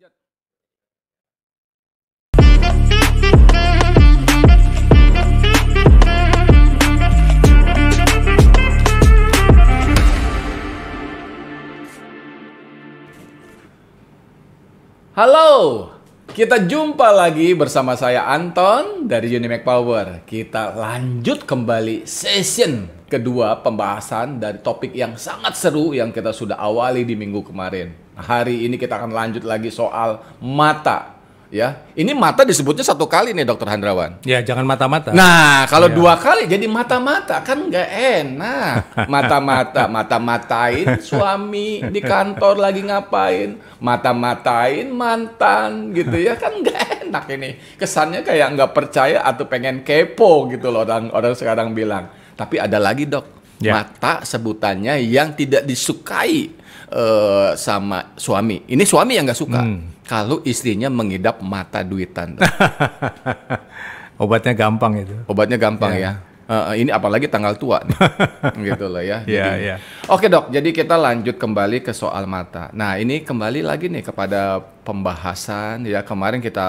lanjut. Halo, kita jumpa lagi bersama saya Anton dari Unimac Power. Kita lanjut kembali session kedua pembahasan dari topik yang sangat seru yang kita sudah awali di minggu kemarin hari ini kita akan lanjut lagi soal mata ya. Ini mata disebutnya satu kali nih dokter Handrawan. Ya, jangan mata-mata. Nah, kalau ya. dua kali jadi mata-mata kan nggak enak. Mata-mata, mata-matain suami di kantor lagi ngapain, mata-matain mantan gitu ya kan nggak enak ini. Kesannya kayak nggak percaya atau pengen kepo gitu loh orang orang sekarang bilang. Tapi ada lagi dok yeah. mata sebutannya yang tidak disukai uh, sama suami. Ini suami yang nggak suka hmm. kalau istrinya mengidap mata duitan. Obatnya gampang itu. Obatnya gampang yeah. ya. Uh, ini apalagi tanggal tua nih. gitu loh ya. Iya, yeah, Yeah. Oke, Dok. Jadi kita lanjut kembali ke soal mata. Nah, ini kembali lagi nih kepada pembahasan ya kemarin kita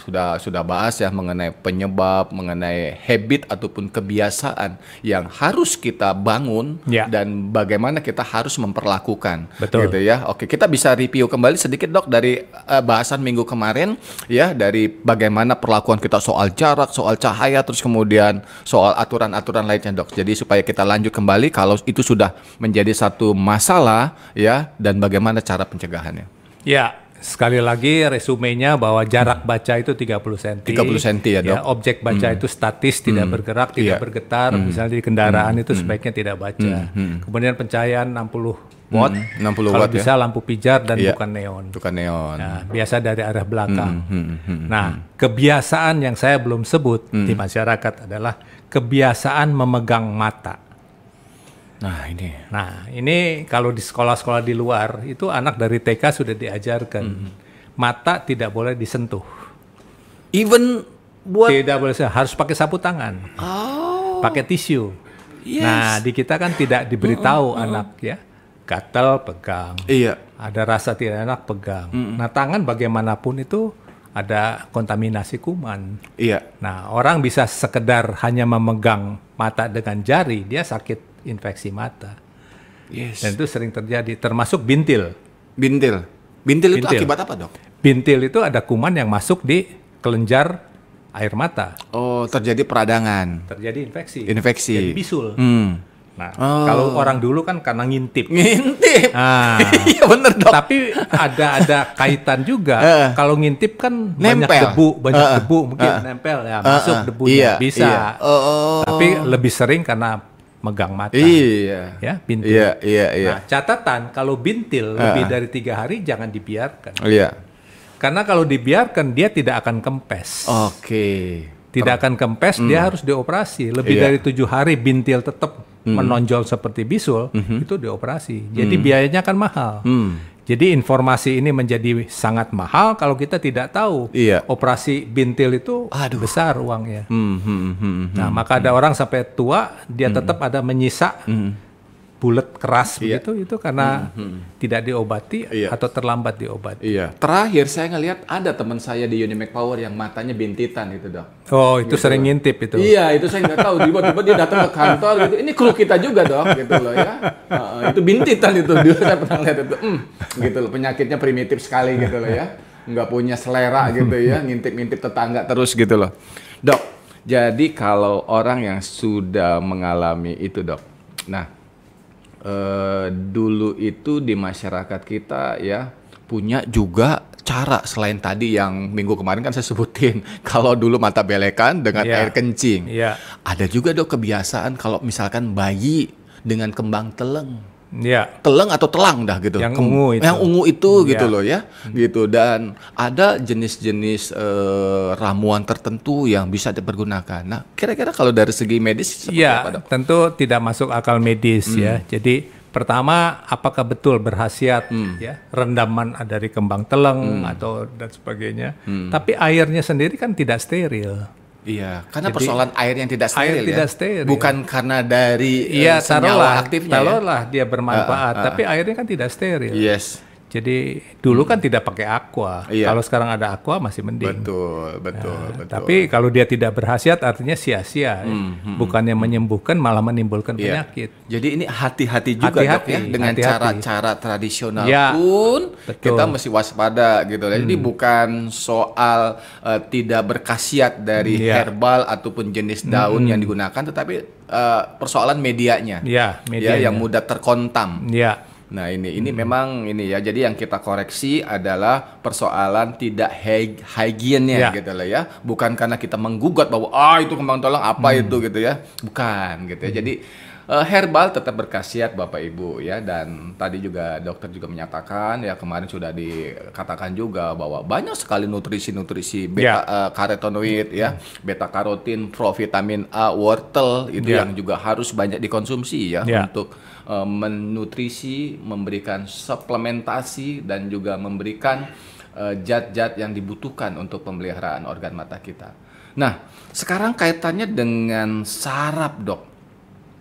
sudah sudah bahas ya mengenai penyebab, mengenai habit ataupun kebiasaan yang harus kita bangun ya. dan bagaimana kita harus memperlakukan. Betul. Gitu ya. Oke, kita bisa review kembali sedikit Dok dari uh, bahasan minggu kemarin ya dari bagaimana perlakuan kita soal jarak, soal cahaya terus kemudian soal aturan-aturan lainnya Dok. Jadi supaya kita lanjut kembali kalau itu sudah menjadi satu masalah ya dan bagaimana cara pencegahannya. Ya, Sekali lagi resumenya bahwa jarak baca itu 30 cm. 30 cm ya, Dok. Ya, objek baca hmm. itu statis, tidak hmm. bergerak, iya. tidak yeah. bergetar. Hmm. Misalnya di kendaraan hmm. itu hmm. sebaiknya tidak baca. Hmm. hmm. Kemudian pencahayaan 60 hmm. watt. Hmm, 60 kalau watt ya. bisa ya? lampu pijar dan yeah. bukan neon. Bukan neon. Nah, biasa dari arah belakang. Hmm, hmm, nah, kebiasaan yang saya belum sebut hmm. di masyarakat adalah kebiasaan memegang mata. Nah ini. Nah ini kalau di sekolah-sekolah di luar itu anak dari TK sudah diajarkan hmm. mata tidak boleh disentuh. Even buat tidak boleh harus pakai sapu tangan. Oh. Pakai tisu. Yes. Nah di kita kan tidak diberitahu mm -mm. anak ya gatal pegang. Iya. Ada rasa tidak enak pegang. Mm -mm. Nah tangan bagaimanapun itu ada kontaminasi kuman. Iya. Nah orang bisa sekedar hanya memegang mata dengan jari dia sakit infeksi mata. Yes. Dan itu sering terjadi, termasuk bintil. Bintil. Bintil, bintil. itu akibat apa dok? Bintil itu ada kuman yang masuk di kelenjar air mata. Oh, terjadi peradangan. Terjadi infeksi. Infeksi. Jadi bisul. Hmm. Nah, oh. kalau orang dulu kan karena ngintip. Ngintip. Nah, iya bener dok. Tapi ada ada kaitan juga. Uh, kalau ngintip kan nempel. banyak debu, banyak uh, debu mungkin uh, nempel ya, uh, masuk uh, debunya iya, bisa. Iya. oh. Tapi lebih sering karena megang mata. Iya. Ya, bintil. Iya, iya, iya. Nah, catatan kalau bintil uh. lebih ah. dari tiga hari jangan dibiarkan. Iya. Karena kalau dibiarkan dia tidak akan kempes. Oke. Okay. Tidak akan kempes, mm. dia harus dioperasi. Lebih yeah. dari tujuh hari bintil tetap mm. menonjol seperti bisul, mm -hmm. itu dioperasi. Hmm. Jadi mm. biayanya akan mahal. Mm. Jadi informasi ini menjadi sangat mahal kalau kita tidak tahu iya. operasi bintil itu Aduh. besar uangnya. Hmm, hmm, hmm, hmm nah hmm, maka ada hmm. orang sampai tua dia tetap ada menyisa bulat keras iya. begitu itu karena hmm, hmm, hmm. tidak diobati iya. atau terlambat diobati. Iya. Terakhir saya ngelihat ada teman saya di Unimac Power yang matanya bintitan itu dok. Oh itu gitu. sering ngintip itu. Iya itu saya nggak tahu tiba-tiba dia datang ke kantor gitu ini kru kita juga dok gitu loh ya uh, itu bintitan itu dulu saya pernah lihat itu mm, gitu loh penyakitnya primitif sekali gitu loh ya nggak punya selera gitu ya ngintip-ngintip tetangga terus gitu loh dok jadi kalau orang yang sudah mengalami itu dok nah Eh, dulu itu di masyarakat kita ya punya juga cara selain tadi yang minggu kemarin kan saya sebutin kalau dulu mata belekan dengan yeah. air kencing. Yeah. Ada juga dok kebiasaan kalau misalkan bayi dengan kembang teleng. Ya. Teleng atau telang dah gitu. Yang ungu itu. Yang ungu itu ya. gitu loh ya. Hmm. Gitu dan ada jenis-jenis uh, ramuan tertentu yang bisa dipergunakan. Nah, kira-kira kalau dari segi medis seperti ya, apa dok? tentu tidak masuk akal medis hmm. ya. Jadi pertama apakah betul berhasiat hmm. ya rendaman dari kembang teleng hmm. atau dan sebagainya. Hmm. Tapi airnya sendiri kan tidak steril. Iya, karena Jadi, persoalan air yang tidak steril air ya. tidak steril. Bukan ya. karena dari iya, eh, senyawa taruhlah, aktifnya ya. taruhlah ya. dia bermanfaat, uh, uh, uh. tapi airnya kan tidak steril. Yes. Jadi dulu kan hmm. kan tidak pakai aqua. Iya. Kalau sekarang ada aqua masih mending. Betul, betul, nah, betul. Tapi kalau dia tidak berhasiat artinya sia-sia. Hmm, hmm, Bukannya hmm. menyembuhkan malah menimbulkan iya. penyakit. Jadi ini hati-hati juga hati-hati, dok ya dengan cara-cara tradisional ya, pun betul. kita mesti waspada gitu. Jadi hmm. bukan soal uh, tidak berkhasiat dari ya. herbal ataupun jenis hmm, daun hmm. yang digunakan tetapi uh, persoalan medianya. Ya, medianya. Ya, yang mudah terkontam. Ya. Nah ini ini hmm. memang ini ya. Jadi yang kita koreksi adalah persoalan tidak hygiene-nya ya. gitu loh ya. Bukan karena kita menggugat bahwa ah itu kembang tolong apa hmm. itu gitu ya. Bukan gitu ya. Hmm. Jadi Eh, herbal tetap berkhasiat Bapak Ibu ya dan tadi juga dokter juga menyatakan ya kemarin sudah dikatakan juga bahwa banyak sekali nutrisi-nutrisi beta yeah. Ya. uh, karotenoid ya, beta karotin, provitamin A, wortel itu yeah. yang juga harus banyak dikonsumsi ya yeah. untuk uh, menutrisi, memberikan suplementasi dan juga memberikan eh, zat-zat yang dibutuhkan untuk pemeliharaan organ mata kita. Nah, sekarang kaitannya dengan sarap Dok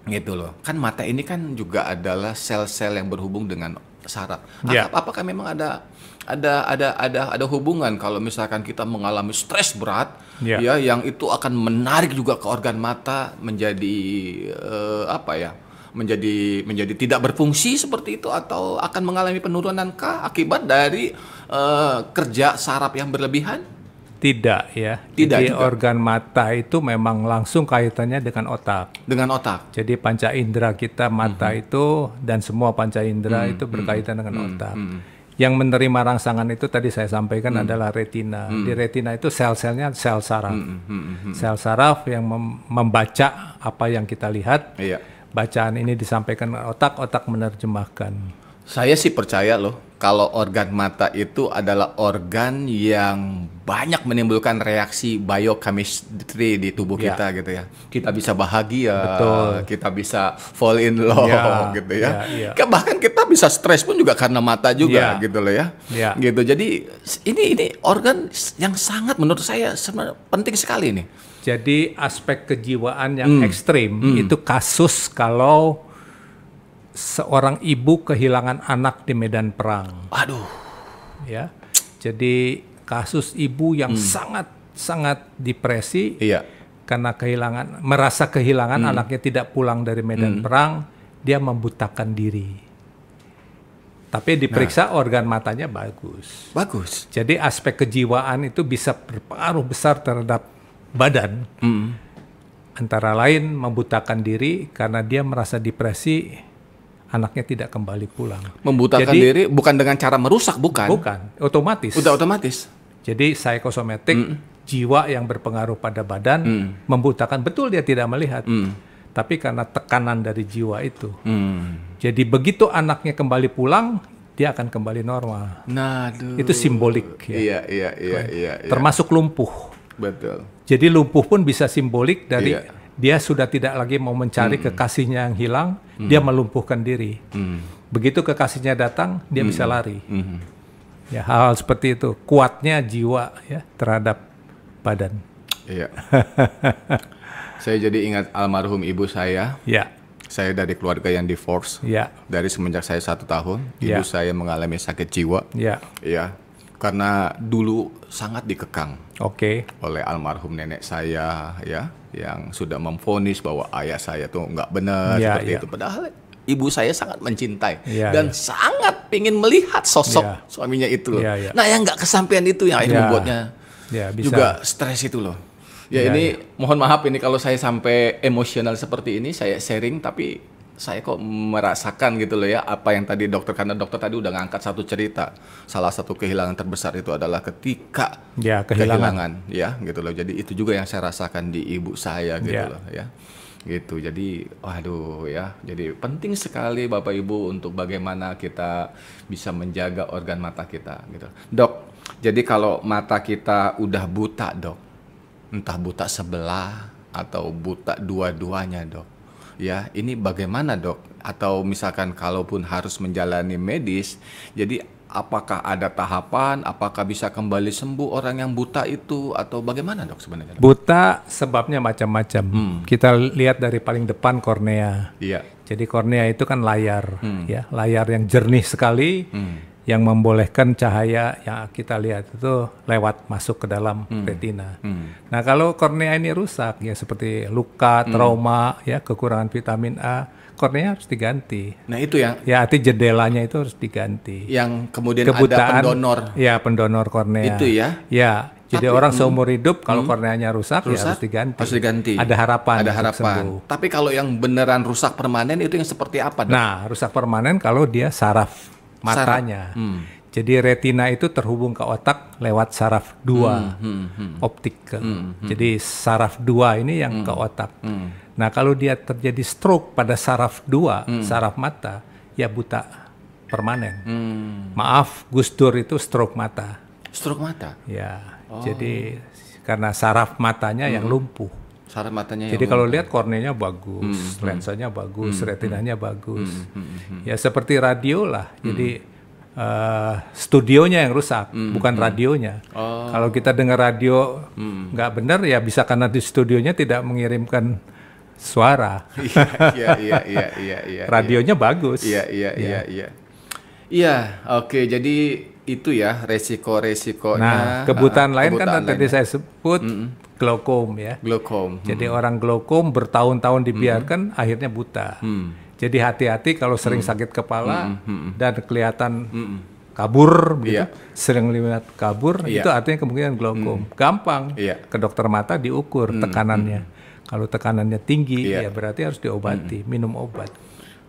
gitu loh kan mata ini kan juga adalah sel-sel yang berhubung dengan saraf yeah. apakah memang ada ada ada ada ada hubungan kalau misalkan kita mengalami stres berat yeah. ya yang itu akan menarik juga ke organ mata menjadi uh, apa ya menjadi menjadi tidak berfungsi seperti itu atau akan mengalami penurunan kah akibat dari uh, kerja saraf yang berlebihan tidak ya. Tidak. Jadi juga. organ mata itu memang langsung kaitannya dengan otak. Dengan otak. Jadi panca indera kita mata hmm. itu dan semua panca indera hmm. itu mhm. berkaitan hmm. dengan hmm. otak. Hmm. Yang menerima rangsangan itu tadi saya sampaikan hmm. adalah retina. Hmm. Di retina itu sel-selnya sel saraf. Hmm. Hmm. Sel saraf yang mem membaca apa yang kita lihat. Iya. Bacaan ini disampaikan otak, otak menerjemahkan. Saya sih percaya loh kalau organ mata itu adalah organ yang banyak menimbulkan reaksi biochemistry di tubuh yeah. kita gitu ya. Kita bisa bahagia, Betul. kita bisa fall in love yeah. gitu ya. Yeah, yeah. Ya. Bahkan kita bisa stres pun juga karena mata juga yeah. gitu loh ya. Yeah. Gitu. Jadi ini ini organ yang sangat menurut saya penting sekali nih. Jadi aspek kejiwaan yang hmm. ekstrim hmm. itu kasus kalau seorang ibu kehilangan anak di medan perang. Aduh. Ya. Jadi kasus ibu yang hmm. sangat sangat depresi iya. karena kehilangan merasa kehilangan hmm. anaknya tidak pulang dari medan hmm. perang, dia membutakan diri. Tapi diperiksa nah. organ matanya bagus. Bagus. Jadi aspek kejiwaan itu bisa berpengaruh besar terhadap badan. Hmm. Antara lain membutakan diri karena dia merasa depresi anaknya tidak kembali pulang. Membutakan Jadi, diri bukan dengan cara merusak, bukan? Bukan, otomatis. Udah otomatis. Jadi psikosomatik mm. jiwa yang berpengaruh pada badan mm. membutakan betul dia tidak melihat. Mm. Tapi karena tekanan dari jiwa itu. Mm. Jadi begitu anaknya kembali pulang, dia akan kembali normal. Nah, aduh. itu simbolik ya. Iya, iya, iya, iya, iya. Termasuk lumpuh. Betul. Jadi lumpuh pun bisa simbolik dari iya dia sudah tidak lagi mau mencari hmm. kekasihnya yang hilang, hmm. dia melumpuhkan diri. Hmm. Begitu kekasihnya datang, dia hmm. bisa lari. Hmm. Ya hal-hal seperti itu kuatnya jiwa ya terhadap badan. Iya. saya jadi ingat almarhum ibu saya. Ya. Saya dari keluarga yang divorce. Ya. Dari semenjak saya satu tahun, ya. ibu saya mengalami sakit jiwa. Ya. Iya. Karena dulu sangat dikekang. Oke. Okay. Oleh almarhum nenek saya, ya yang sudah memfonis bahwa ayah saya tuh nggak benar yeah, seperti yeah. itu. Padahal ibu saya sangat mencintai yeah, dan yeah. sangat ingin melihat sosok yeah. suaminya itu loh. Yeah, yeah. Nah yang nggak kesampaian itu yang akhirnya ya. membuatnya yeah, bisa. juga stres itu loh. Ya yeah, ini yeah. mohon maaf ini kalau saya sampai emosional seperti ini saya sharing tapi saya kok merasakan gitu loh ya apa yang tadi dokter karena dokter tadi udah ngangkat satu cerita salah satu kehilangan terbesar itu adalah ketika ya, kehilangan. kehilangan ya gitu loh jadi itu juga yang saya rasakan di ibu saya gitu ya. loh ya gitu jadi waduh ya jadi penting sekali bapak ibu untuk bagaimana kita bisa menjaga organ mata kita gitu dok jadi kalau mata kita udah buta dok entah buta sebelah atau buta dua-duanya dok ya ini bagaimana dok? Atau misalkan kalaupun harus menjalani medis, jadi apakah ada tahapan? Apakah bisa kembali sembuh orang yang buta itu atau bagaimana dok sebenarnya? Dok? Buta sebabnya macam-macam. Hmm. Kita lihat dari paling depan kornea. Iya. Jadi kornea itu kan layar, hmm. ya layar yang jernih sekali. Hmm yang membolehkan cahaya yang kita lihat itu lewat masuk ke dalam hmm. retina. Hmm. Nah kalau kornea ini rusak ya seperti luka, hmm. trauma, hmm. ya kekurangan vitamin A, kornea harus diganti. Nah itu ya? ya arti jendelanya itu harus diganti. Yang kemudian Kebutaan, ada pendonor. Ya pendonor kornea. Itu ya. Ya. Tapi, Jadi orang hmm. seumur hidup kalau hmm. korneanya rusak, ya, rusak ya harus diganti. Harus diganti. Ada harapan. Ada harapan. Sembuh. Tapi kalau yang beneran rusak permanen itu yang seperti apa? Dok? Nah, rusak permanen kalau dia saraf matanya. Hmm. Jadi retina itu terhubung ke otak lewat saraf dua hmm, hmm, hmm. optik. Hmm, hmm. Jadi saraf dua ini yang hmm. ke otak. Hmm. Nah kalau dia terjadi stroke pada saraf dua, hmm. saraf mata, ya buta permanen. Hmm. Maaf, Gus Dur itu stroke mata. Stroke mata? Ya. Oh. Jadi karena saraf matanya hmm. yang lumpuh matanya jadi ya, kalau lihat korneanya bagus hmm, hmm, lensanya bagus hmm, hmm. retinanya hmm, bagus hmm, hmm, ya seperti radio lah hmm. jadi uh, studionya yang rusak hmm, bukan radionya oh. kalau kita dengar radio nggak hmm. benar ya bisa karena di studionya tidak mengirimkan suara iya iya iya iya, iya, iya. radionya bagus iya iya ya. iya iya iya oke jadi itu ya resiko-resikonya. Nah, kebutuhan uh, lain kan kebutuhan kan lain tadi saya sebut -hmm glaukom ya. Glaukom. Hmm. Jadi orang glaukom bertahun-tahun dibiarkan hmm. akhirnya buta. Hmm. Jadi hati-hati kalau sering hmm. sakit kepala hmm. Hmm. hmm. dan kelihatan hmm. kabur begitu yeah. sering lihat kabur yeah. itu artinya kemungkinan glaukom. Hmm. Gampang. Yeah. Ke dokter mata diukur hmm. tekanannya. Hmm. Kalau tekanannya tinggi yeah. ya berarti harus diobati, hmm. minum obat.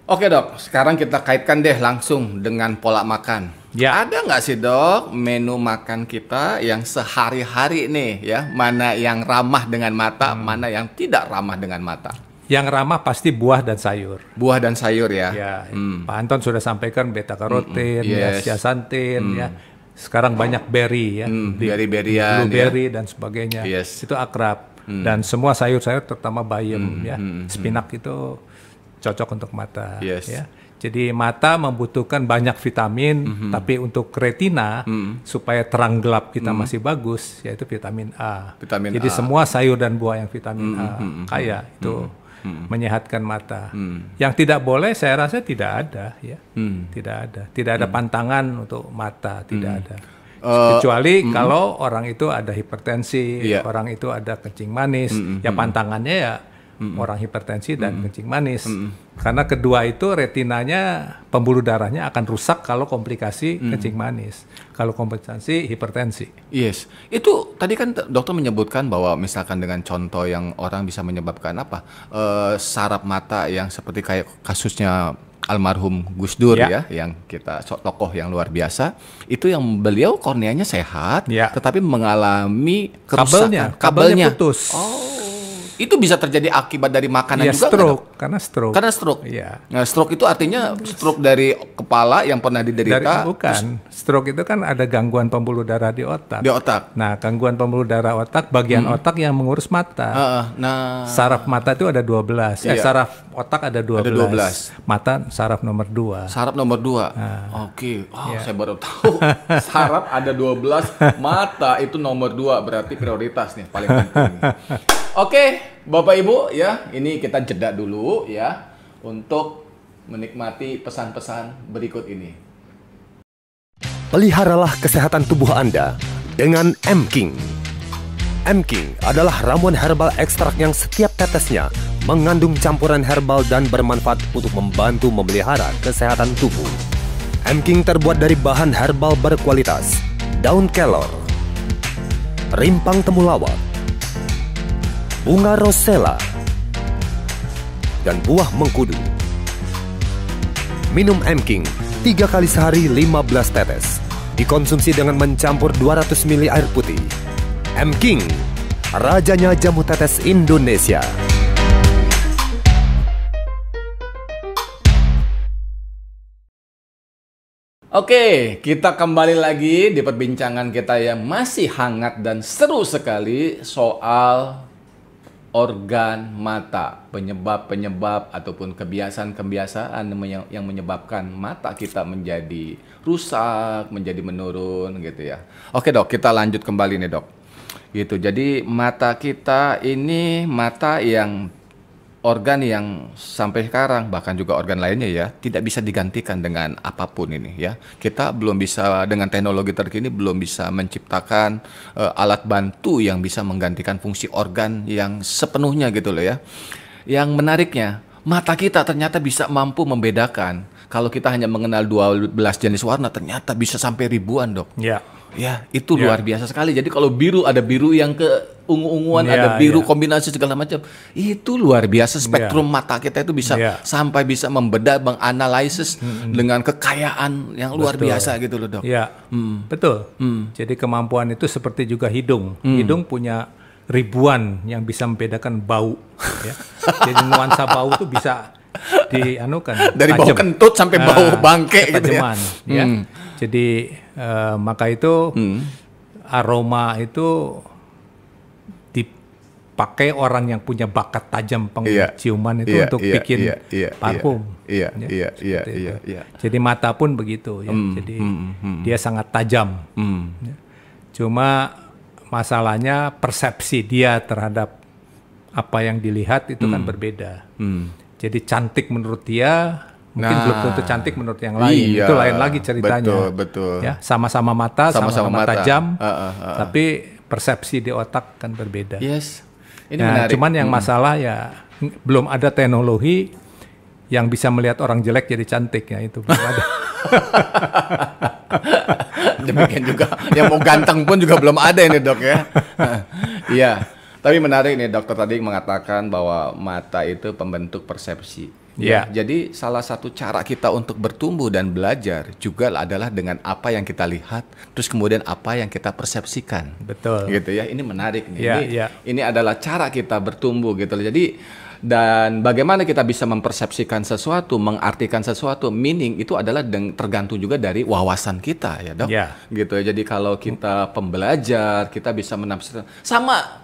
Oke, Dok. Sekarang kita kaitkan deh langsung dengan pola makan. Ya. Ada nggak sih dok menu makan kita yang sehari-hari nih ya mana yang ramah dengan mata, hmm. mana yang tidak ramah dengan mata? Yang ramah pasti buah dan sayur. Buah dan sayur ya. Ya. Hmm. Pak Anton sudah sampaikan beta karotin, hmm. yes. ya hmm. ya. Sekarang oh. banyak berry ya, hmm. berry-berryan, ya. blueberry dan sebagainya. Yes. Itu akrab. Hmm. Dan semua sayur-sayur terutama bayam hmm. ya, hmm. Mm, mm, spinak itu cocok untuk mata. Yes. Ya jadi mata membutuhkan banyak vitamin, mm -hmm. tapi untuk retina mm -hmm. supaya terang gelap kita mm -hmm. masih bagus, yaitu vitamin A. Vitamin Jadi A. semua sayur dan buah yang vitamin mm -hmm. A mhm, mhm, kaya mhm. itu mm -hmm. menyehatkan mata. Mm -hmm. Yang tidak boleh saya rasa tidak ada, ya, mm -hmm. tidak ada, tidak ada mm -hmm. pantangan untuk mata, tidak mm -hmm. ada. Uh, kecuali mm -hmm. kalau orang itu ada hipertensi, yeah. orang itu ada kencing manis, mm -hmm. ya hmm. pantangannya ya mm -mm. orang hipertensi dan mm -mm. kencing manis. Mm -mm. Karena kedua itu retinanya pembuluh darahnya akan rusak kalau komplikasi mm. kencing manis, kalau komplikasi hipertensi. Yes, itu tadi kan dokter menyebutkan bahwa misalkan dengan contoh yang orang bisa menyebabkan apa Uh, saraf mata yang seperti kayak kasusnya almarhum Gus Dur ya. ya yang kita tokoh yang luar biasa itu yang beliau korneanya sehat ya. tetapi mengalami kerusakan kabelnya kabelnya, kabelnya putus. Oh itu bisa terjadi akibat dari makanan ya, juga stroke kan? karena stroke karena stroke ya nah, stroke itu artinya stroke dari kepala yang pernah diderita dari, bukan terus, stroke itu kan ada gangguan pembuluh darah di otak di otak nah gangguan pembuluh darah otak bagian hmm. otak yang mengurus mata uh, uh, nah saraf mata itu ada 12 eh, iya. eh saraf otak ada 12 ada 12 mata saraf nomor 2 saraf nomor 2 nah. oke okay. oh, yeah. Iya. saya baru tahu saraf ada 12 mata itu nomor 2 berarti prioritas nih paling penting Oke, Bapak Ibu ya, ini kita jeda dulu ya untuk menikmati pesan-pesan berikut ini. Peliharalah kesehatan tubuh Anda dengan M-King. M-King adalah ramuan herbal ekstrak yang setiap tetesnya mengandung campuran herbal dan bermanfaat untuk membantu memelihara kesehatan tubuh. M-King terbuat dari bahan herbal berkualitas, daun kelor, rimpang temulawak, bunga rosella, dan buah mengkudu. Minum M King 3 kali sehari 15 tetes. Dikonsumsi dengan mencampur 200 ml air putih. M King, rajanya jamu tetes Indonesia. Oke, kita kembali lagi di perbincangan kita yang masih hangat dan seru sekali soal organ mata, penyebab-penyebab ataupun kebiasaan-kebiasaan yang, menyebabkan mata kita menjadi rusak, menjadi menurun gitu ya. Oke dok, kita lanjut kembali nih dok. Gitu, jadi mata kita ini mata yang organ yang sampai sekarang bahkan juga organ lainnya ya tidak bisa digantikan dengan apapun ini ya kita belum bisa dengan teknologi terkini belum bisa menciptakan uh, alat bantu yang bisa menggantikan fungsi organ yang sepenuhnya gitu loh ya yang menariknya mata kita ternyata bisa mampu membedakan kalau kita hanya mengenal 12 jenis warna ternyata bisa sampai ribuan dok ya yeah. ya itu yeah. luar biasa sekali jadi kalau biru ada biru yang ke ungu-unguan, yeah, ada biru yeah. kombinasi segala macam. Itu luar biasa spektrum yeah. mata kita itu bisa yeah. sampai bisa membeda menganalisis hmm. dengan kekayaan yang luar Betul. biasa gitu loh, Dok. Iya. Yeah. Hmm. Betul. Hmm. Jadi kemampuan itu seperti juga hidung. Hmm. Hidung punya ribuan yang bisa membedakan bau ya. Jadi nuansa bau itu bisa dianukan dari tajem. bau kentut sampai bau uh, bangke gitu ya. ya. Hmm. Jadi uh, maka itu hmm. aroma itu pakai orang yang punya bakat tajam iya. penciuman yeah. itu yeah. untuk yeah. bikin yeah. Yeah. Iya. parfum. Iya, ya, iya, iya, iya, iya. Jadi mata pun begitu ya. Mm. Jadi mm. dia sangat tajam. Mm. Cuma masalahnya persepsi dia terhadap apa yang dilihat itu mm. kan hmm. berbeda. Mm. Jadi cantik menurut dia mungkin nah, belum tentu cantik menurut yang lain. Iya, itu lain lagi ceritanya. Betul, betul. Ya, sama-sama mata, sama-sama tajam. Uh, uh, uh, uh. Tapi persepsi di otak kan berbeda. Yes. Ini nah, menarik. Cuman yang hmm. masalah ya belum ada teknologi yang bisa melihat orang jelek jadi cantik ya itu belum ada. Demikian juga yang mau ganteng pun juga belum ada ini dok ya. Iya. Tapi menarik nih dokter tadi mengatakan bahwa mata itu pembentuk persepsi. Yeah. Ya, jadi salah satu cara kita untuk bertumbuh dan belajar juga adalah dengan apa yang kita lihat, terus kemudian apa yang kita persepsikan. Betul. Gitu ya. Ini menarik nih. Yeah, ini yeah. ini adalah cara kita bertumbuh gitu. Jadi dan bagaimana kita bisa mempersepsikan sesuatu, mengartikan sesuatu, meaning itu adalah tergantung juga dari wawasan kita ya dok. Yeah. Gitu ya. Jadi kalau kita pembelajar, kita bisa menafsirkan sama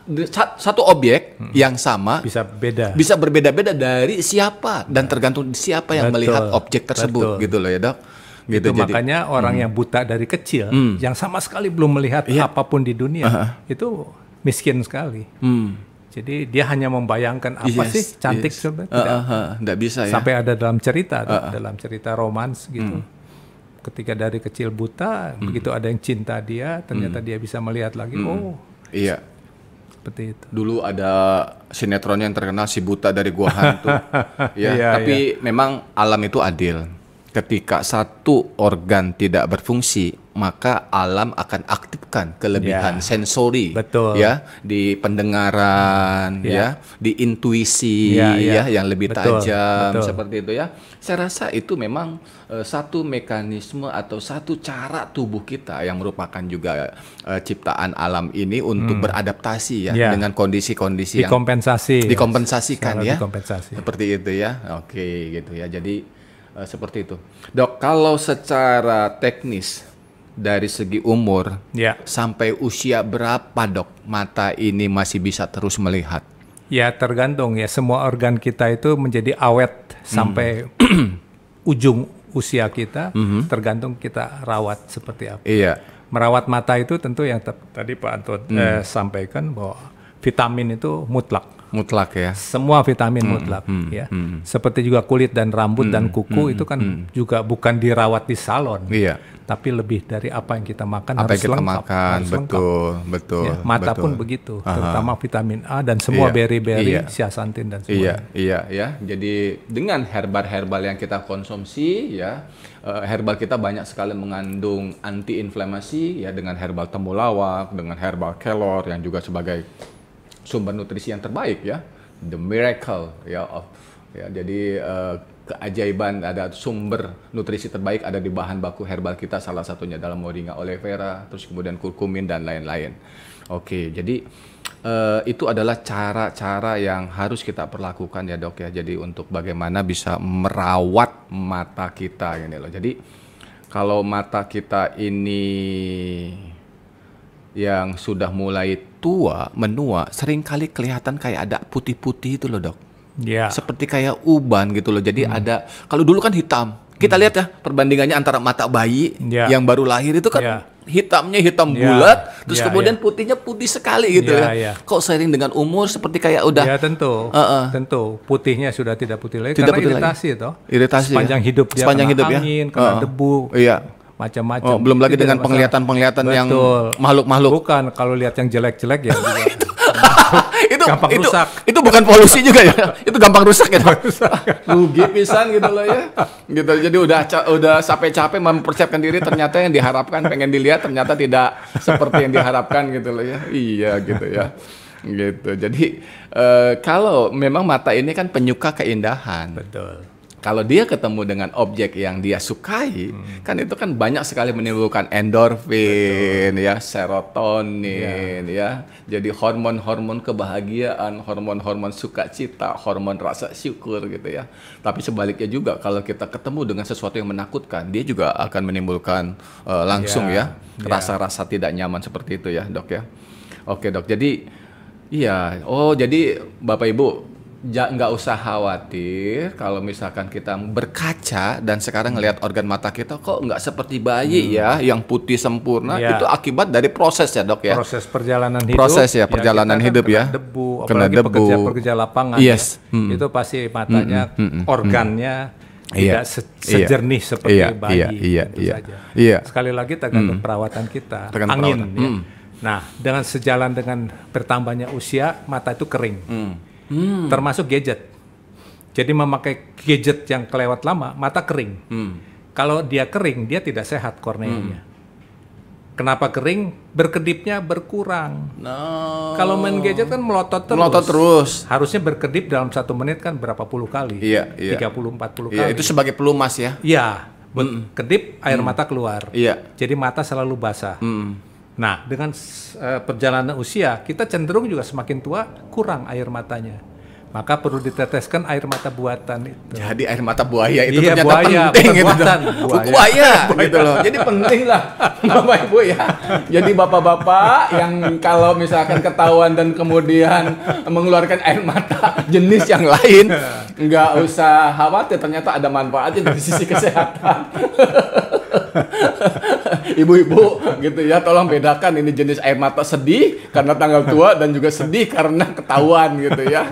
satu objek hmm. yang sama bisa beda. Bisa berbeda-beda dari siapa dan tergantung siapa yang betul, melihat objek tersebut betul. gitu loh ya dok gitu itu jadi, makanya orang hmm. yang buta dari kecil hmm. yang sama sekali belum melihat yeah. apapun di dunia uh -huh. itu miskin sekali hmm. Jadi dia hanya membayangkan apa yes, sih cantik yes. sebenarnya. Uh, tidak uh, uh, uh, bisa ya. Sampai ada dalam cerita, uh, uh. dalam cerita romans gitu. Mm. Ketika dari kecil buta, mm. begitu ada yang cinta dia, ternyata mm. dia bisa melihat lagi. Mm. Oh, iya. Seperti itu. Dulu ada sinetron yang terkenal si buta dari gua hantu. ya, iya, tapi iya. memang alam itu adil. Ketika satu organ tidak berfungsi, maka alam akan aktifkan kelebihan yeah. sensori Betul. ya di pendengaran yeah. ya di intuisi yeah, yeah. ya yang lebih Betul. tajam Betul. seperti itu ya saya rasa itu memang uh, satu mekanisme atau satu cara tubuh kita yang merupakan juga uh, ciptaan alam ini untuk hmm. beradaptasi ya yeah. dengan kondisi-kondisi yang dikompensasi dikompensasikan ya dikompensasi. seperti itu ya oke gitu ya jadi eh, seperti itu dok kalau secara teknis dari segi umur ya. sampai usia berapa dok mata ini masih bisa terus melihat? Ya tergantung ya semua organ kita itu menjadi awet hmm. sampai hmm. ujung usia kita hmm. tergantung kita rawat seperti apa. Iya. Merawat mata itu tentu yang tadi Pak Anton hmm. eh, sampaikan bahwa vitamin itu mutlak. Mutlak ya. Semua vitamin hmm, mutlak hmm, ya. Hmm. hmm. Seperti juga kulit dan rambut hmm, dan kuku hmm, itu kan hmm, hmm. juga bukan dirawat di salon. Iya. Tapi lebih dari apa yang kita makan apa harus yang kita lengkap. Makan, harus betul, lengkap. betul. Ya, mata betul. pun begitu, Aha. terutama vitamin A dan semua iya, beri berry iya. siasantin dan iya, semuanya. Iya, iya ya. Jadi dengan herbal-herbal yang kita konsumsi ya eh, herbal kita banyak sekali mengandung antiinflamasi. ya dengan herbal temulawak, dengan herbal kelor yang juga sebagai sumber nutrisi yang terbaik ya the miracle ya of ya jadi uh, keajaiban ada sumber nutrisi terbaik ada di bahan baku herbal kita salah satunya dalam moringa oleh vera terus kemudian kurkumin dan lain-lain oke jadi uh, itu adalah cara-cara yang harus kita perlakukan ya dok ya. Jadi untuk bagaimana bisa merawat mata kita ini loh. Jadi kalau mata kita ini yang sudah mulai tua menua seringkali kelihatan kayak ada putih-putih itu loh dok. Yeah. Seperti kayak uban gitu loh. Jadi hmm. ada kalau dulu kan hitam. Kita hmm. lihat ya perbandingannya antara mata bayi yeah. yang baru lahir itu kan yeah. hitamnya hitam yeah. bulat, terus yeah, kemudian yeah. putihnya putih sekali gitu yeah, ya. Yeah. Ya. Kok sering dengan umur seperti kayak udah Ya yeah, tentu. Uh -uh. Tentu putihnya sudah tidak putih lagi tidak karena putih iritasi lagi. itu. Iritasi. Ya. Sepanjang ya? hidup dia sepanjang kena hidup ya. angin, ya? kena uh -uh. debu. Iya. Yeah macam-macam. Oh, belum lagi dengan penglihatan-penglihatan yang makhluk-makhluk. Bukan, kalau lihat yang jelek-jelek ya. itu, itu gampang itu, rusak. Itu bukan polusi juga ya. itu gampang rusak ya. Rugi pisan gitu loh ya. Gitu. Jadi udah udah sampai capek mempersiapkan diri ternyata yang diharapkan pengen dilihat ternyata tidak seperti yang diharapkan gitu loh ya. Iya gitu ya. Gitu. Jadi uh, kalau memang mata ini kan penyuka keindahan. Betul kalau dia ketemu dengan objek yang dia sukai, hmm. kan itu kan banyak sekali menimbulkan endorfin, Betul. ya, serotonin, yeah. ya. Jadi hormon-hormon kebahagiaan, hormon-hormon sukacita, hormon rasa syukur gitu ya. Tapi sebaliknya juga kalau kita ketemu dengan sesuatu yang menakutkan, dia juga akan menimbulkan uh, langsung iya. ya iya. rasa-rasa yeah. tidak nyaman seperti itu ya, Dok ya. Oke, Dok. Jadi iya, oh jadi Bapak Ibu ja, nggak usah khawatir kalau misalkan kita berkaca dan sekarang hmm. ngelihat organ mata kita kok nggak seperti bayi hmm. ya yang putih sempurna ya. itu akibat dari proses ya dok ya proses perjalanan hidup proses ya, ya perjalanan ya, kita kan hidup kena ya debu kena debu pekerja pekerja lapangan ya. yes. ya, hmm. itu pasti matanya hmm. Hmm. hmm, hmm organnya hmm. Iya. Tidak iya, se sejernih iya, seperti iya, bayi, iya, iya, tentu gitu iya, saja. Iya. Sekali lagi tergantung mm. perawatan kita, tergantung angin. Perawatan. Ya. Mm. Nah, dengan sejalan dengan bertambahnya usia, mata itu kering. Mm hmm. termasuk gadget. Jadi memakai gadget yang kelewat lama, mata kering. Hmm. Kalau dia kering, dia tidak sehat korneanya. Hmm. Kenapa kering? Berkedipnya berkurang. No. Kalau main gadget kan melotot terus. Melotot terus. Harusnya berkedip dalam satu menit kan berapa puluh kali? Iya, iya. 30 40 iya, kali. Iya, itu sebagai pelumas ya. Iya. Mm. Kedip air mm. mata keluar. Iya. Jadi mata selalu basah. Mm. Nah, dengan uh, perjalanan usia, kita cenderung juga semakin tua kurang air matanya. Maka perlu diteteskan air mata buatan itu. Jadi air mata buaya itu iya, ternyata buaya, penting gitu. Buatan, buaya. buaya gitu loh. Jadi penting lah Bapak Ibu ya. Jadi bapak-bapak yang kalau misalkan ketahuan dan kemudian mengeluarkan air mata jenis yang lain, iya. nggak usah khawatir ternyata ada manfaatnya dari sisi kesehatan. Ibu-ibu gitu ya, tolong bedakan ini jenis air mata sedih karena tanggal tua dan juga sedih karena ketahuan gitu ya.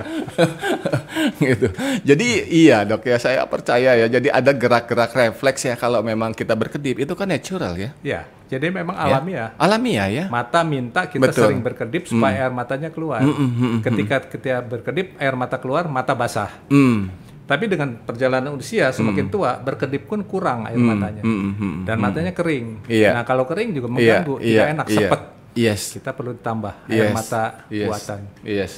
gitu. Jadi iya dok ya saya percaya ya. Jadi ada gerak-gerak refleks ya kalau memang kita berkedip itu kan natural ya. Iya. Jadi memang alami Ya. ya. Alami ya. ya. Mata minta kita Betul. sering berkedip supaya mm. air matanya keluar. Mm -mm, mm -mm, Ketika mm. kita berkedip air mata keluar, mata basah. Mm. Tapi dengan perjalanan usia semakin hmm. tua berkedip pun kurang air hmm. matanya hmm. Hmm. hmm dan hmm. matanya kering. Yeah. Nah kalau kering juga iya, mengganggu, yeah. tidak yeah. enak yeah. sepet. Yes. Kita perlu air yes. mata yes. buatan. Yes.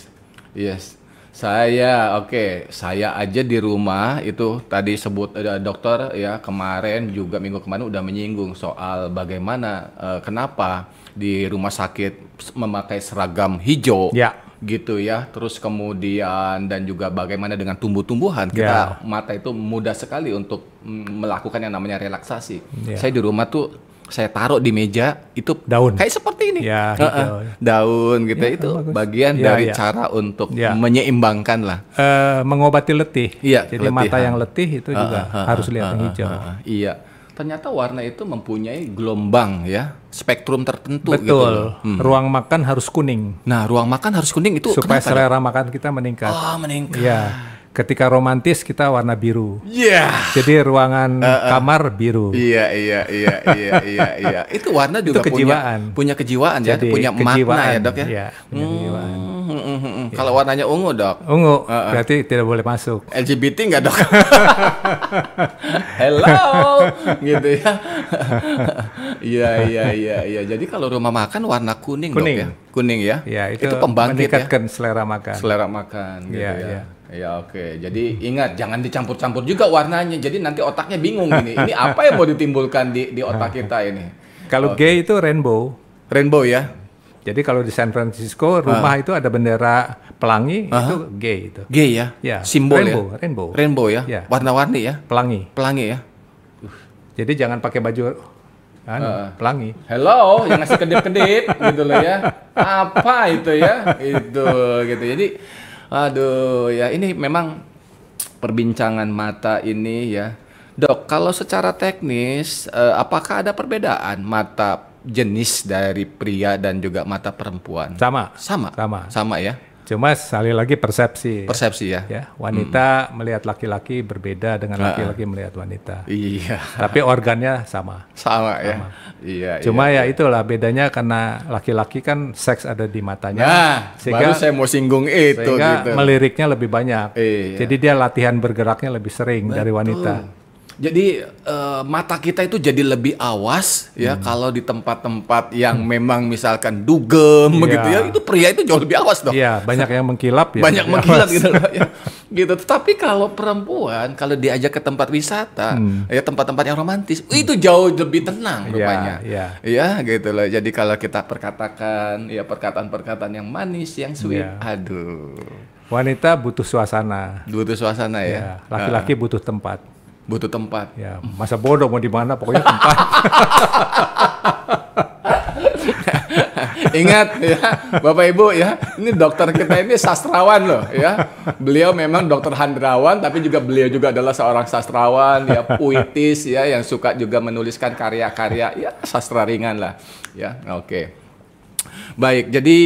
Yes. Saya oke, okay. saya aja di rumah itu tadi sebut uh, dokter ya kemarin juga minggu kemarin udah menyinggung soal bagaimana uh, kenapa di rumah sakit memakai seragam hijau. Ya gitu ya. Terus kemudian dan juga bagaimana dengan tumbuh-tumbuhan. Kita yeah. mata itu mudah sekali untuk mm, melakukan yang namanya relaksasi. Yeah. Saya di rumah tuh saya taruh di meja itu daun kayak seperti ini ya, gitu. uh, daun gitu ya, itu bagus. bagian ya, dari ya. cara untuk ya. menyeimbangkan lah uh, mengobati letih ya, jadi letih, mata yang ah. letih itu uh, juga uh, harus lihat uh, yang hijau uh, uh, iya ternyata warna itu mempunyai gelombang ya, spektrum tertentu gitu Betul. gitu. Hmm. Ruang makan harus kuning. Nah, ruang makan harus kuning itu supaya selera ya? makan kita meningkat. Oh, meningkat. Ya ketika romantis kita warna biru. Iya. Yeah. Jadi ruangan uh, uh. kamar biru. Iya iya iya iya iya iya. Itu warna juga itu kejiwaan. punya punya kejiwaan ya, Jadi, punya kejiwaan, makna ya, Dok ya. Iya, punya hmm. kejiwaan. Ya. Kalau warnanya ungu, Dok. Ungu. Uh, uh. Berarti tidak boleh masuk. LGBT nggak, Dok? Hello. gitu ya. Iya iya iya iya. Jadi kalau rumah makan warna kuning, kuning. Dok ya. Kuning ya. ya itu, itu pembangkit ya. selera makan. Selera makan gitu iya, ya. ya. ya Ya oke, okay. jadi ingat jangan dicampur-campur juga warnanya. Jadi nanti otaknya bingung ini. Ini apa yang mau ditimbulkan di di otak kita ini? Kalau okay. gay itu rainbow. Rainbow ya. Jadi kalau di San Francisco rumah uh. itu ada bendera pelangi uh ah. -huh. itu gay itu. Gay ya. Ya. Simbol ya? rainbow, ya. Rainbow. Rainbow ya. ya. Warna-warni ya. Pelangi. Pelangi ya. Jadi jangan pakai baju anu, uh, pelangi. Hello, yang ngasih kedip-kedip gitu loh ya. Apa itu ya? Itu gitu. Jadi Aduh, ya ini memang perbincangan mata ini ya. Dok, kalau secara teknis eh, apakah ada perbedaan mata jenis dari pria dan juga mata perempuan? Sama. Sama. Sama. Sama ya. Cuma sekali lagi persepsi. Persepsi ya. ya wanita hmm. melihat laki-laki berbeda dengan ah. laki-laki melihat wanita. Iya. Tapi organnya sama. Sama, ya? sama. ya. Iya. Cuma iya, ya iya. itulah bedanya karena laki-laki kan seks ada di matanya. Nah, sehingga, baru saya mau singgung itu. Sehingga gitu. meliriknya lebih banyak. Iya. Jadi dia latihan bergeraknya lebih sering Betul. dari wanita. Jadi uh, mata kita itu jadi lebih awas ya hmm. kalau di tempat-tempat yang hmm. memang misalkan dugem yeah. begitu ya itu pria itu jauh lebih awas dong. Iya, yeah, banyak yang mengkilap ya. Banyak mengkilap gitu ya. gitu. Tapi kalau perempuan kalau diajak ke tempat wisata hmm. ya tempat-tempat yang romantis hmm. itu jauh lebih tenang iya, rupanya. Iya, yeah, yeah. gitu loh. Jadi kalau kita perkatakan ya perkataan-perkataan yang manis, yang sweet, yeah. aduh. Wanita butuh suasana. Butuh suasana ya. Iya, laki-laki ya, laki -laki butuh tempat butuh tempat. Ya, masa bodoh mau di mana pokoknya tempat. Ingat ya, Bapak Ibu ya, ini dokter kita ini sastrawan loh ya. Beliau memang dokter Handrawan tapi juga beliau juga adalah seorang sastrawan ya puitis ya yang suka juga menuliskan karya-karya ya sastra ringan lah ya. Oke. Okay. Baik, jadi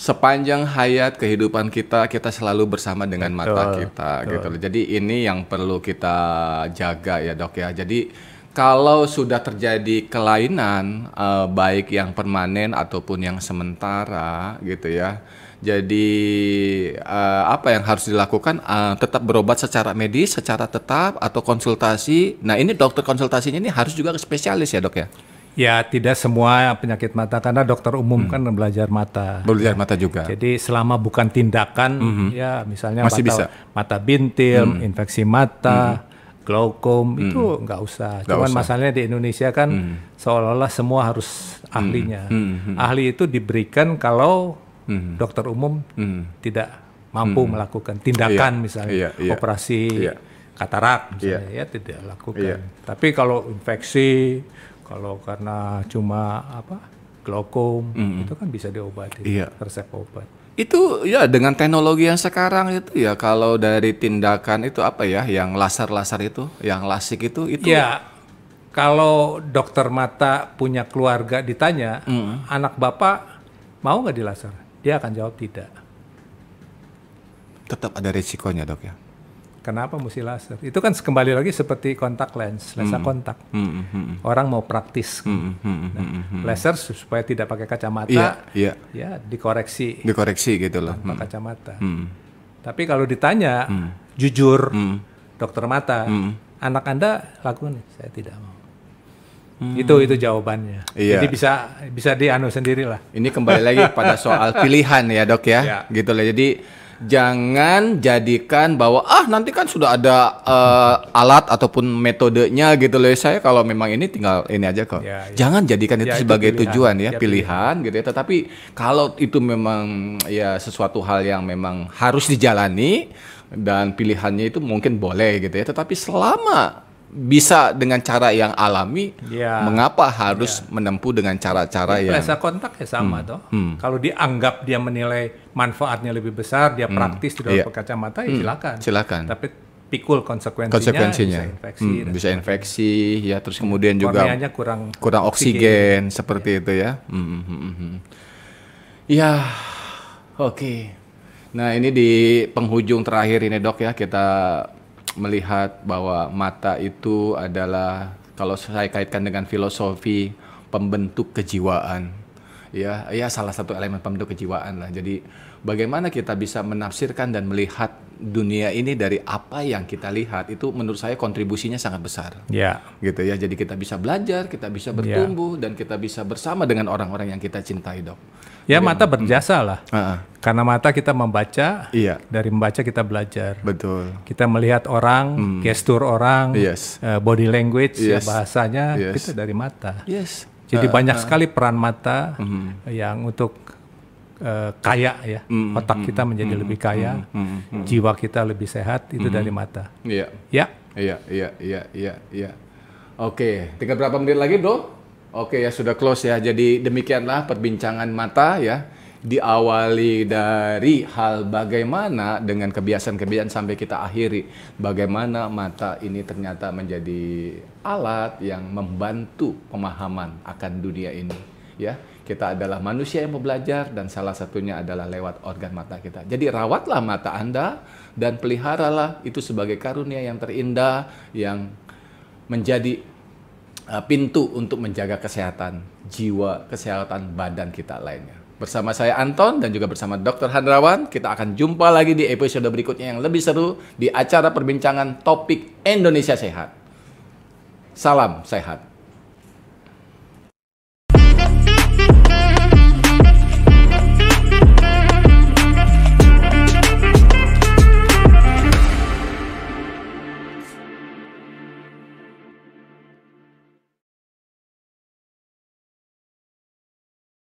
sepanjang hayat kehidupan kita kita selalu bersama dengan mata betul, kita betul. gitu loh. Jadi ini yang perlu kita jaga ya Dok ya. Jadi kalau sudah terjadi kelainan eh, baik yang permanen ataupun yang sementara gitu ya. Jadi eh, apa yang harus dilakukan eh, tetap berobat secara medis, secara tetap atau konsultasi. Nah, ini dokter konsultasinya ini harus juga ke spesialis ya, Dok ya. Ya tidak semua penyakit mata karena dokter umum hmm. kan belajar mata. Belajar ya. mata juga. Jadi selama bukan tindakan mm -hmm. ya misalnya Masih mata, bisa. mata bintil, hmm. infeksi mata, hmm. glaukom hmm. itu nggak usah. Gak Cuman usah. masalahnya di Indonesia kan hmm. seolah-olah semua harus hmm. ahlinya. Mm Hmm. Ahli itu diberikan kalau hmm. dokter umum hmm. tidak mampu hmm. melakukan tindakan yeah. misalnya yeah. Yeah. operasi yeah. katarak misalnya yeah. ya tidak lakukan. Yeah. Tapi kalau infeksi kalau karena cuma apa glaukom mm. itu kan bisa diobati iya. resep obat. Itu ya dengan teknologi yang sekarang itu ya kalau dari tindakan itu apa ya yang laser-laser itu, yang lasik itu itu ya kalau dokter mata punya keluarga ditanya, mm. anak bapak mau nggak dilaser? Dia akan jawab tidak. Tetap ada resikonya dok ya. Kenapa mesti laser? Itu kan kembali lagi seperti kontak lens, lensa hmm. kontak. Hmm hmm, hmm, hmm, Orang mau praktis. Hmm, hmm, hmm nah, hmm, laser supaya tidak pakai kacamata, iya, iya. ya dikoreksi. Dikoreksi gitu loh. kacamata. Hmm. Tapi kalau ditanya, hmm. jujur, hmm. dokter mata, hmm. anak anda lakukan? Saya tidak mau. Hmm. Itu itu jawabannya. Iya. Jadi bisa bisa dianu sendirilah. Ini kembali lagi pada soal pilihan ya dok ya, ya. gitu lah. Jadi jangan jadikan bahwa ah nanti kan sudah ada uh, alat ataupun metodenya gitu loh ya, saya kalau memang ini tinggal ini aja kok ya, ya. jangan jadikan itu, ya, itu sebagai pilihan. tujuan ya, ya pilihan, pilihan gitu ya tetapi kalau itu memang ya sesuatu hal yang memang harus dijalani dan pilihannya itu mungkin boleh gitu ya tetapi selama bisa dengan cara yang alami, ya. mengapa harus ya. menempuh dengan cara-cara ya, yang... Bahasa kontak ya sama hmm. toh. Hmm. Kalau dianggap dia menilai manfaatnya lebih besar, dia hmm. praktis hmm. di dalam iya. kacamata, ya hmm. silakan. Silakan. Tapi pikul konsekuensinya, konsekuensinya. bisa infeksi. Hmm, bisa infeksi ya, terus kemudian juga kurang kurang oksigen, oksigen iya. seperti ya. itu ya. Hmm, hmm, hmm. hmm ya, oke. Okay. Nah ini di penghujung terakhir ini dok ya kita melihat bahwa mata itu adalah kalau saya kaitkan dengan filosofi pembentuk kejiwaan ya ya salah satu elemen pembentuk kejiwaan lah. Jadi bagaimana kita bisa menafsirkan dan melihat dunia ini dari apa yang kita lihat itu menurut saya kontribusinya sangat besar. Ya. Yeah. Gitu ya. Jadi kita bisa belajar, kita bisa bertumbuh yeah. dan kita bisa bersama dengan orang-orang yang kita cintai, Dok. Ya Jadi, mata berjasa hmm. lah. Uh -uh. Karena mata kita membaca, iya. dari membaca kita belajar. Betul. Kita melihat orang, hmm. gestur orang, yes. Eh, body language, yes. bahasanya yes. itu dari mata. Yes. Jadi uh, banyak uh. sekali peran mata mm-hmm. yang untuk uh, kaya ya. Mm-hmm. Otak mm-hmm. kita menjadi lebih kaya, uh, jiwa kita lebih sehat itu dari mata. Iya. Ya. Iya, iya, iya, iya, iya. Oke, tinggal berapa menit lagi, Bro? Oke ya sudah close ya. Jadi demikianlah perbincangan mata ya diawali dari hal bagaimana dengan kebiasaan-kebiasaan sampai kita akhiri bagaimana mata ini ternyata menjadi alat yang membantu pemahaman akan dunia ini ya kita adalah manusia yang belajar dan salah satunya adalah lewat organ mata kita jadi rawatlah mata Anda dan peliharalah itu sebagai karunia yang terindah yang menjadi uh, pintu untuk menjaga kesehatan jiwa, kesehatan badan kita lainnya. Bersama saya Anton dan juga bersama Dr. Handrawan, kita akan jumpa lagi di episode berikutnya yang lebih seru di acara perbincangan topik Indonesia Sehat. Salam sehat.